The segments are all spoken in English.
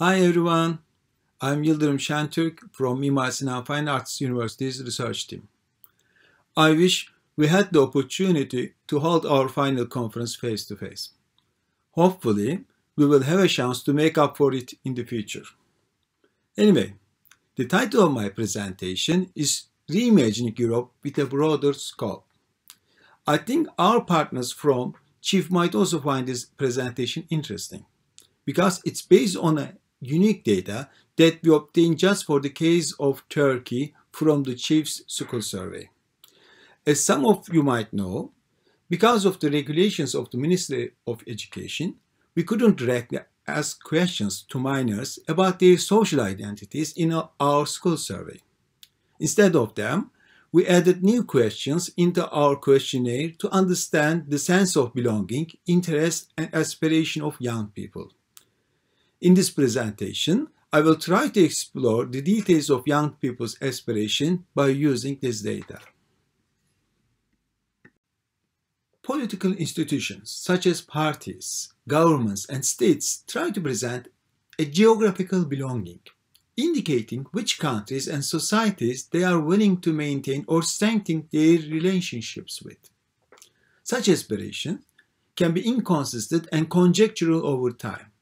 Hi everyone, I'm Yildirim Şentürk from Mimar Sinan Fine Arts University's research team. I wish we had the opportunity to hold our final conference face to face. Hopefully, we will have a chance to make up for it in the future. Anyway, the title of my presentation is Reimagining Europe with a Broader Scope. I think our partners from Chief might also find this presentation interesting because it's based on a unique data that we obtained just for the case of Turkey from the Chiefs School Survey. As some of you might know, because of the regulations of the Ministry of Education, we couldn't directly ask questions to minors about their social identities in our school survey. Instead of them, we added new questions into our questionnaire to understand the sense of belonging, interest, and aspiration of young people. In this presentation, I will try to explore the details of young people's aspiration by using this data. Political institutions such as parties, governments, and states try to present a geographical belonging, indicating which countries and societies they are willing to maintain or strengthen their relationships with. Such aspiration can be inconsistent and conjectural over time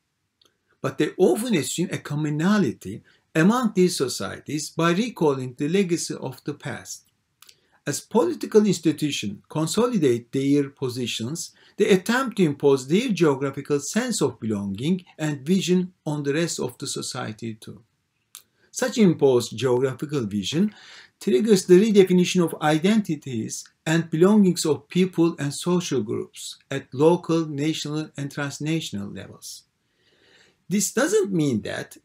but they often assume a commonality among these societies by recalling the legacy of the past. As political institutions consolidate their positions, they attempt to impose their geographical sense of belonging and vision on the rest of the society too. Such imposed geographical vision triggers the redefinition of identities and belongings of people and social groups at local, national, and transnational levels. This doesn't mean that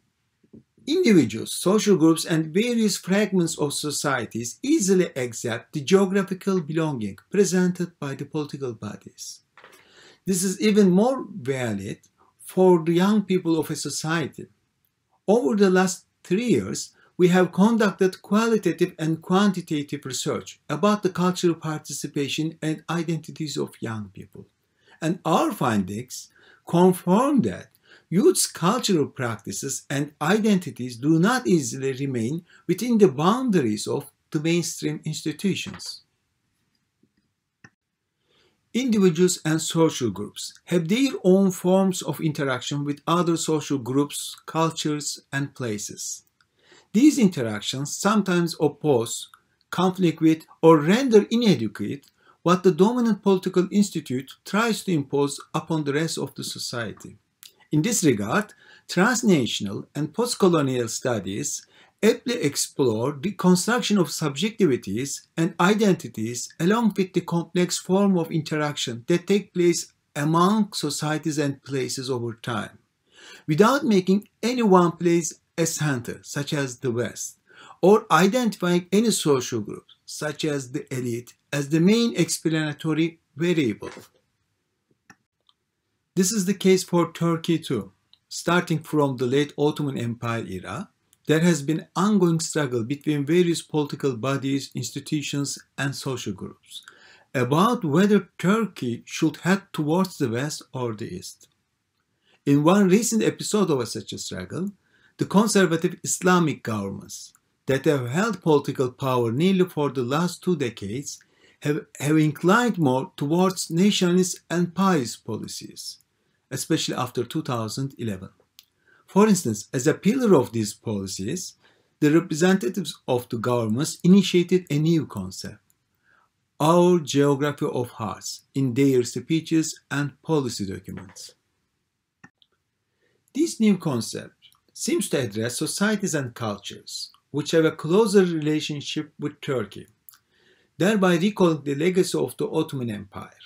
individuals, social groups, and various fragments of societies easily accept the geographical belonging presented by the political parties. This is even more valid for the young people of a society. Over the last three years, we have conducted qualitative and quantitative research about the cultural participation and identities of young people. And our findings confirm that youth's cultural practices and identities do not easily remain within the boundaries of the mainstream institutions. Individuals and social groups have their own forms of interaction with other social groups, cultures, and places. These interactions sometimes oppose, conflict with, or render inadequate what the dominant political institute tries to impose upon the rest of the society. In this regard, transnational and postcolonial studies aptly explore the construction of subjectivities and identities along with the complex form of interaction that take place among societies and places over time, without making any one place a center, such as the West, or identifying any social group, such as the elite, as the main explanatory variable. This is the case for Turkey too. Starting from the late Ottoman Empire era, there has been ongoing struggle between various political bodies, institutions, and social groups about whether Turkey should head towards the West or the East. In one recent episode of such a struggle, the conservative Islamic governments that have held political power nearly for the last two decades have, have inclined more towards nationalist and pious policies especially after 2011. For instance, as a pillar of these policies, the representatives of the governments initiated a new concept, our geography of hearts, in their speeches and policy documents. This new concept seems to address societies and cultures which have a closer relationship with Turkey, thereby recalling the legacy of the Ottoman Empire.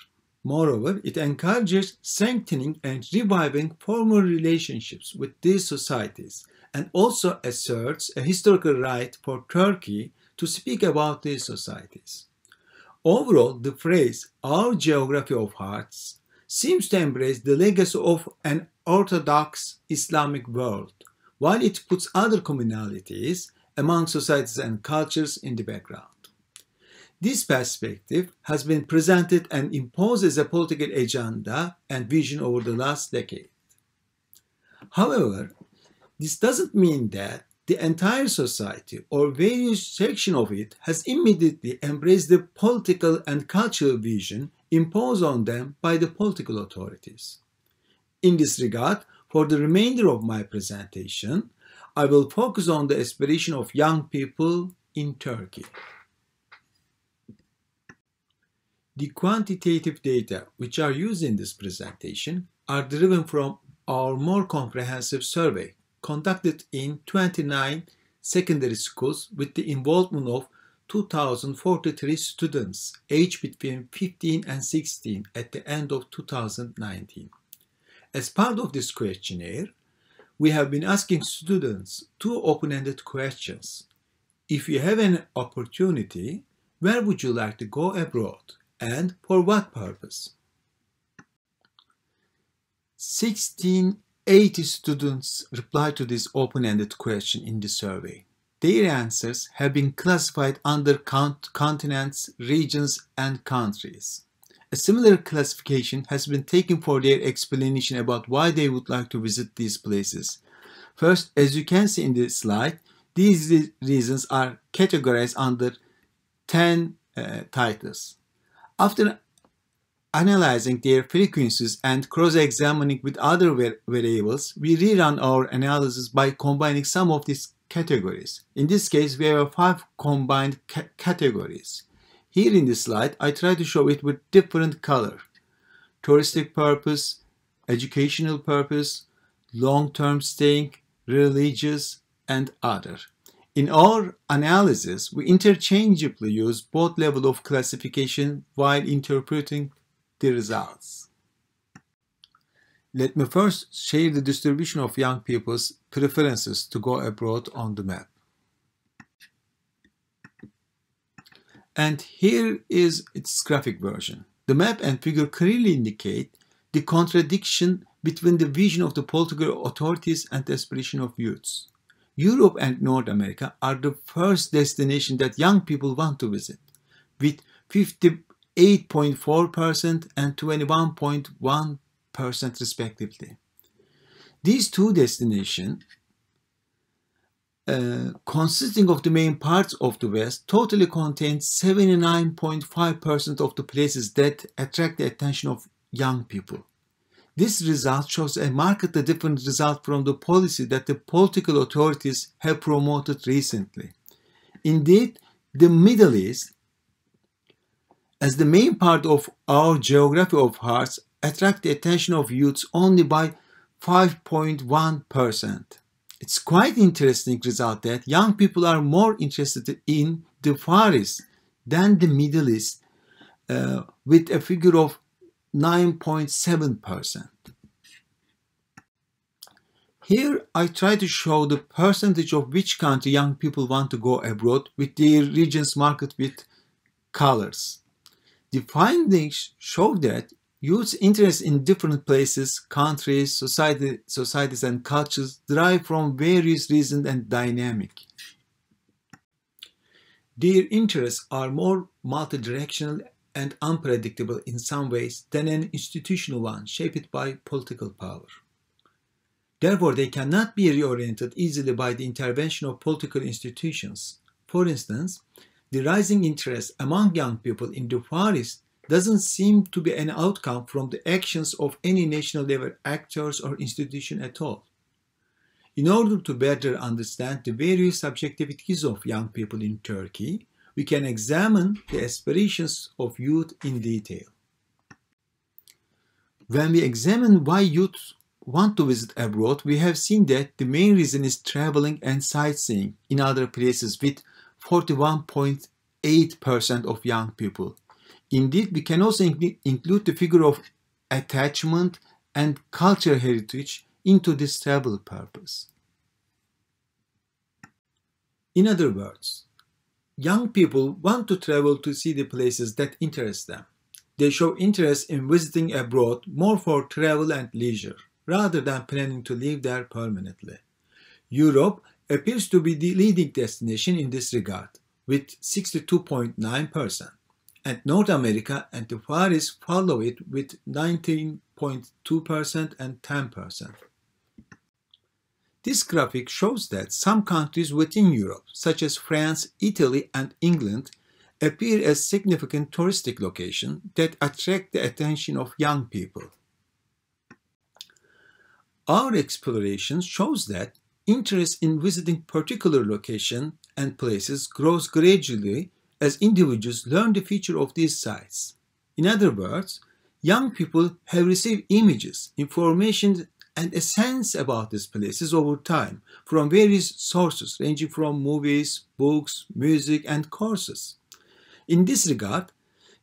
Moreover, it encourages strengthening and reviving former relationships with these societies and also asserts a historical right for Turkey to speak about these societies. Overall, the phrase Our Geography of Hearts seems to embrace the legacy of an Orthodox Islamic world, while it puts other communalities among societies and cultures in the background. This perspective has been presented and imposes a political agenda and vision over the last decade. However, this doesn't mean that the entire society or various section of it has immediately embraced the political and cultural vision imposed on them by the political authorities. In this regard, for the remainder of my presentation, I will focus on the aspiration of young people in Turkey. The quantitative data which are used in this presentation are driven from our more comprehensive survey conducted in 29 secondary schools with the involvement of 2,043 students aged between 15 and 16 at the end of 2019. As part of this questionnaire, we have been asking students two open-ended questions. If you have an opportunity, where would you like to go abroad? and for what purpose? 1680 students replied to this open-ended question in the survey. Their answers have been classified under cont continents, regions, and countries. A similar classification has been taken for their explanation about why they would like to visit these places. First, as you can see in the slide, these reasons are categorized under 10 uh, titles. After analyzing their frequencies and cross-examining with other variables, we rerun our analysis by combining some of these categories. In this case, we have five combined ca categories. Here in this slide, I try to show it with different color. Touristic purpose, educational purpose, long-term staying, religious, and other. In our analysis, we interchangeably use both level of classification while interpreting the results. Let me first share the distribution of young people's preferences to go abroad on the map. And here is its graphic version. The map and figure clearly indicate the contradiction between the vision of the political authorities and the aspiration of youths. Europe and North America are the first destination that young people want to visit, with 58.4% and 21.1% respectively. These two destinations, uh, consisting of the main parts of the West, totally contain 79.5% of the places that attract the attention of young people. This result shows a markedly different result from the policy that the political authorities have promoted recently. Indeed, the Middle East, as the main part of our geography of hearts, attract the attention of youths only by 5.1%. It's quite interesting result that young people are more interested in the Far East than the Middle East, uh, with a figure of 9.7%. Here I try to show the percentage of which country young people want to go abroad with their regions marked with colors. The findings show that youth's interest in different places, countries, society, societies and cultures derive from various reasons and dynamic. Their interests are more multidirectional and unpredictable in some ways than an institutional one shaped by political power. Therefore, they cannot be reoriented easily by the intervention of political institutions. For instance, the rising interest among young people in the Far East doesn't seem to be an outcome from the actions of any national level actors or institution at all. In order to better understand the various subjectivities of young people in Turkey, we can examine the aspirations of youth in detail. When we examine why youth want to visit abroad, we have seen that the main reason is traveling and sightseeing in other places with 41.8% of young people. Indeed, we can also include the figure of attachment and cultural heritage into this travel purpose. In other words, young people want to travel to see the places that interest them. They show interest in visiting abroad more for travel and leisure, rather than planning to live there permanently. Europe appears to be the leading destination in this regard, with 62.9%, and North America and the Far East follow it with 19.2% and 10%. This graphic shows that some countries within Europe, such as France, Italy, and England, appear as significant touristic locations that attract the attention of young people. Our exploration shows that interest in visiting particular locations and places grows gradually as individuals learn the feature of these sites. In other words, young people have received images, information, and a sense about these places over time from various sources ranging from movies, books, music, and courses. In this regard,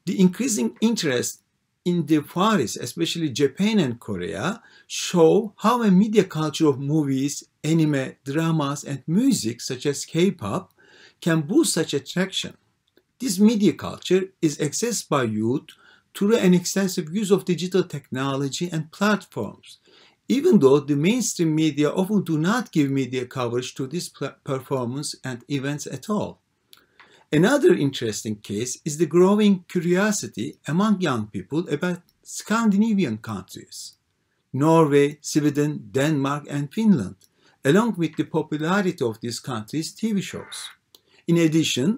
the increasing interest in the Far East, especially Japan and Korea, show how a media culture of movies, anime, dramas, and music such as K-pop can boost such attraction. This media culture is accessed by youth through an extensive use of digital technology and platforms even though the mainstream media often do not give media coverage to this performance and events at all. Another interesting case is the growing curiosity among young people about Scandinavian countries. Norway, Sweden, Denmark and Finland, along with the popularity of these countries' TV shows. In addition,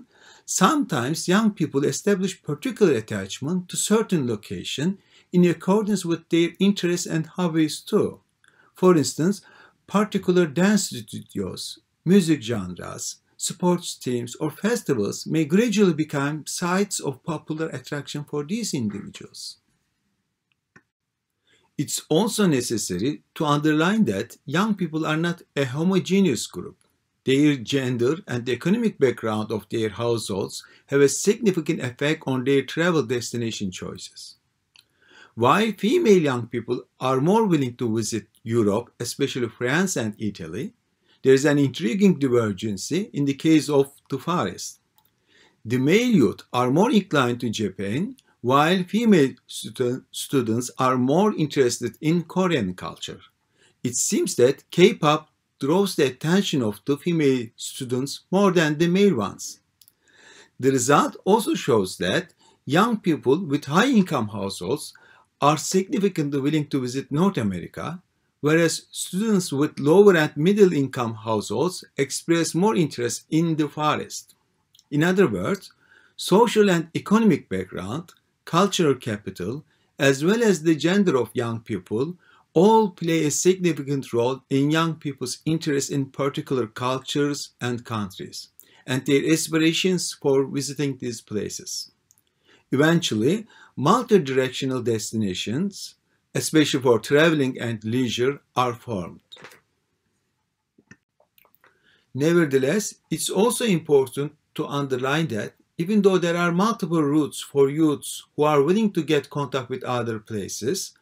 sometimes young people establish particular attachment to certain location in accordance with their interests and hobbies too. For instance, particular dance studios, music genres, sports teams, or festivals may gradually become sites of popular attraction for these individuals. It's also necessary to underline that young people are not a homogeneous group. Their gender and the economic background of their households have a significant effect on their travel destination choices. Why female young people are more willing to visit Europe, especially France and Italy, there is an intriguing divergence in the case of Tufaris. The male youth are more inclined to Japan, while female students are more interested in Korean culture. It seems that K-pop draws the attention of the female students more than the male ones. The result also shows that young people with high income households are significantly willing to visit North America, whereas students with lower and middle income households express more interest in the Far East. In other words, social and economic background, cultural capital, as well as the gender of young people all play a significant role in young people's interest in particular cultures and countries and their aspirations for visiting these places. Eventually, multi-directional destinations, especially for traveling and leisure, are formed. Nevertheless, it's also important to underline that even though there are multiple routes for youths who are willing to get contact with other places,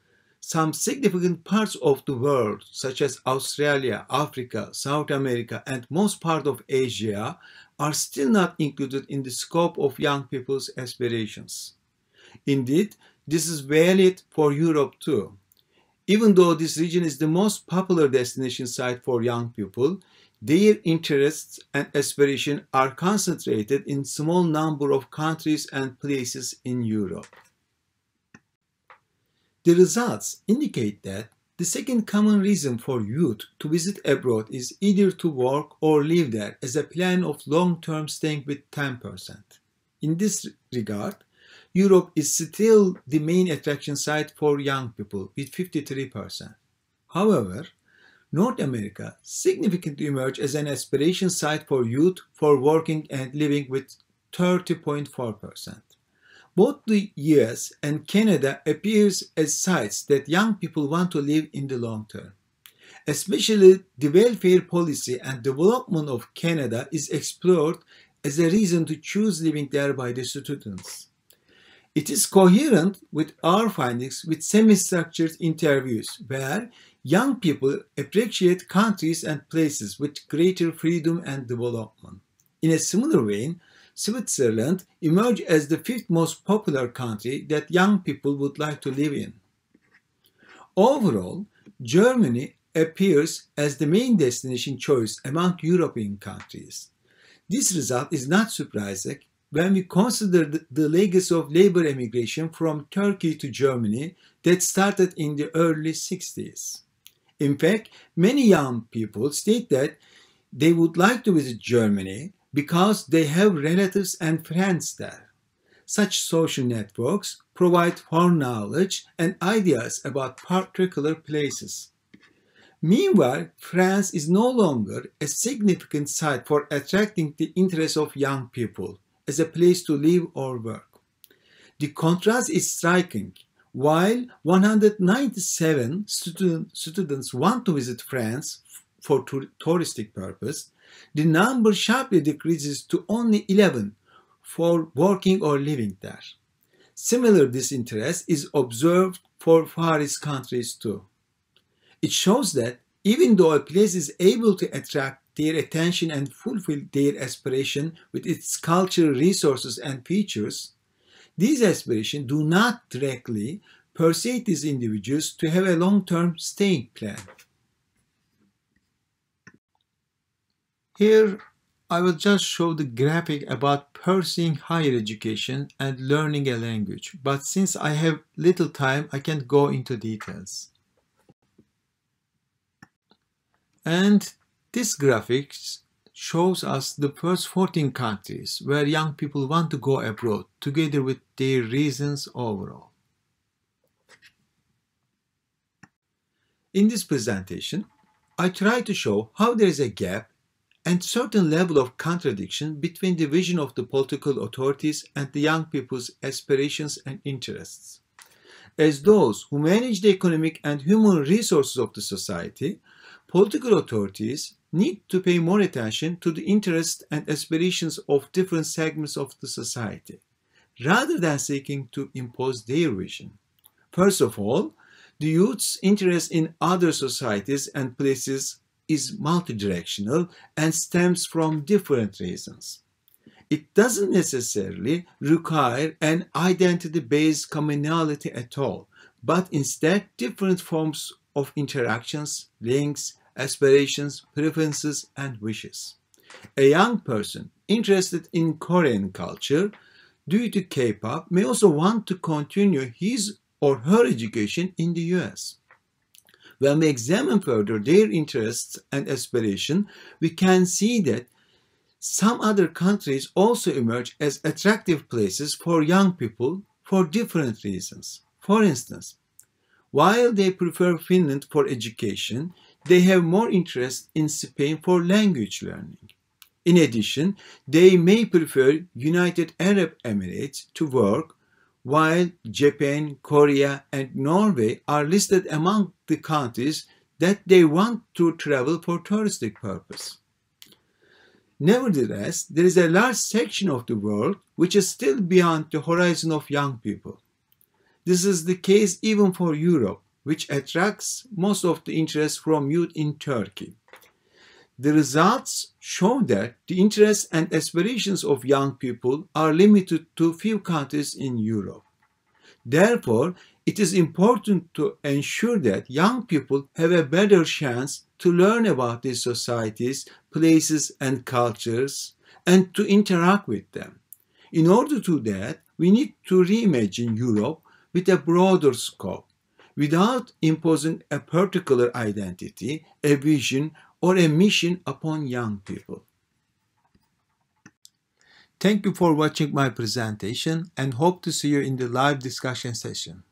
some significant parts of the world, such as Australia, Africa, South America, and most part of Asia, are still not included in the scope of young people's aspirations. Indeed, this is valid for Europe too. Even though this region is the most popular destination site for young people, their interests and aspirations are concentrated in small number of countries and places in Europe. The results indicate that the second common reason for youth to visit abroad is either to work or live there as a plan of long-term staying with 10%. In this regard, Europe is still the main attraction site for young people with 53%. However, North America significantly emerged as an aspiration site for youth for working and living with 30.4%. Both the US and Canada appears as sites that young people want to live in the long term. Especially the welfare policy and development of Canada is explored as a reason to choose living there by the students. It is coherent with our findings with semi-structured interviews where young people appreciate countries and places with greater freedom and development. In a similar vein, Switzerland emerged as the fifth most popular country that young people would like to live in. Overall, Germany appears as the main destination choice among European countries. This result is not surprising when we consider the legacy of labor emigration from Turkey to Germany that started in the early 60s. In fact, many young people state that they would like to visit Germany because they have relatives and friends there. Such social networks provide foreknowledge and ideas about particular places. Meanwhile, France is no longer a significant site for attracting the interest of young people as a place to live or work. The contrast is striking. While 197 student, students want to visit France for touristic purpose, the number sharply decreases to only 11 for working or living there. Similar disinterest is observed for Far East countries too. It shows that even though a place is able to attract their attention and fulfill their aspiration with its cultural resources and features, these aspirations do not directly persuade these individuals to have a long-term staying plan. Here, I will just show the graphic about pursuing higher education and learning a language, but since I have little time, I can't go into details. And this graphic shows us the first 14 countries where young people want to go abroad together with their reasons overall. In this presentation, I try to show how there is a gap and certain level of contradiction between the vision of the political authorities and the young people's aspirations and interests. As those who manage the economic and human resources of the society political authorities need to pay more attention to the interests and aspirations of different segments of the society, rather than seeking to impose their vision. First of all, the youth's interest in other societies and places is multidirectional and stems from different reasons. It doesn't necessarily require an identity based commonality at all, but instead different forms of interactions, links, aspirations, preferences, and wishes. A young person interested in Korean culture due to K-pop may also want to continue his or her education in the US. When we examine further their interests and aspirations, we can see that some other countries also emerge as attractive places for young people for different reasons. For instance, while they prefer Finland for education, they have more interest in Spain for language learning. In addition, they may prefer United Arab Emirates to work, while Japan, Korea, and Norway are listed among the countries that they want to travel for touristic purpose. Nevertheless, there is a large section of the world which is still beyond the horizon of young people. This is the case even for Europe, which attracts most of the interest from youth in Turkey. The results show that the interests and aspirations of young people are limited to few countries in Europe. Therefore, it is important to ensure that young people have a better chance to learn about these societies, places, and cultures, and to interact with them. In order to do that, we need to reimagine Europe with a broader scope without imposing a particular identity, a vision, or a mission upon young people. Thank you for watching my presentation and hope to see you in the live discussion session.